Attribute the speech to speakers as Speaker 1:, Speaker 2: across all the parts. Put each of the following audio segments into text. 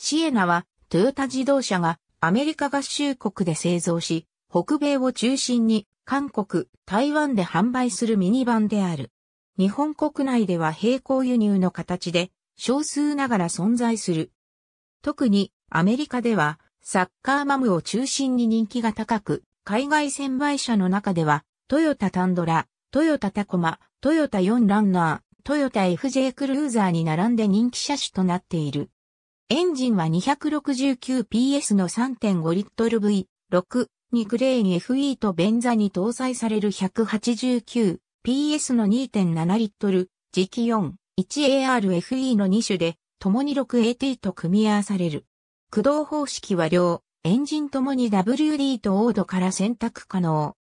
Speaker 1: シエナはトヨタ自動車がアメリカ合衆国で製造し、北米を中心に韓国、台湾で販売するミニバンである。日本国内では並行輸入の形で少数ながら存在する。特にアメリカではサッカーマムを中心に人気が高く、海外専売車の中ではトヨタタンドラ、トヨタタコマ、トヨタ4ランナー、トヨタ FJ クルーザーに並んで人気車種となっている。エンジンは 269PS の 3.5L V6 にクレーン FE とベンザに搭載される 189PS の 2.7L 磁気 41ARFE の2種で、共に 6AT と組み合わされる。駆動方式は両、エンジンともに WD とオードから選択可能。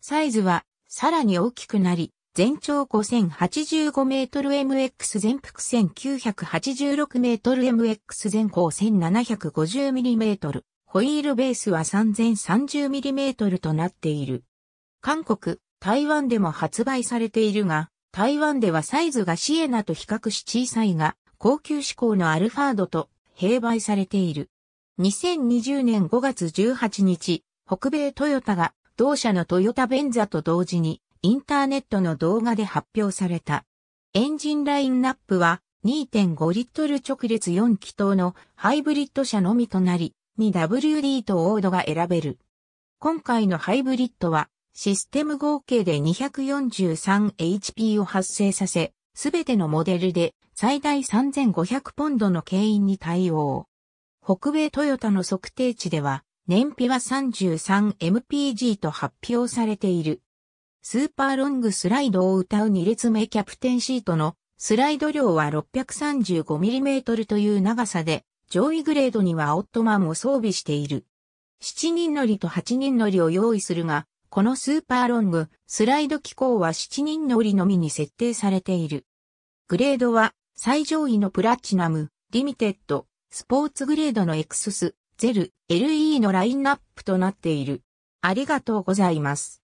Speaker 1: サイズはさらに大きくなり、全長5085メートル MX 全幅1986メートル MX 全高1750ミリメートル。ホイールベースは3030ミリメートルとなっている。韓国、台湾でも発売されているが、台湾ではサイズがシエナと比較し小さいが、高級志向のアルファードと併売されている。2020年5月18日、北米トヨタが同社のトヨタベンザと同時にインターネットの動画で発表された。エンジンラインナップは2.5リットル直列4気筒のハイブリッド車のみとなり、2WD とオードが選べる。今回のハイブリッドはシステム合計で 243HP を発生させ、すべてのモデルで最大3500ポンドの牽引に対応。北米トヨタの測定値では、燃費は 33mpg と発表されている。スーパーロングスライドを歌う2列目キャプテンシートのスライド量は 635mm という長さで、上位グレードにはオットマンを装備している。7人乗りと8人乗りを用意するが、このスーパーロング、スライド機構は7人乗りのみに設定されている。グレードは、最上位のプラチナム、リミテッド、スポーツグレードの X、ゼル、LE のラインナップとなっている。ありがとうございます。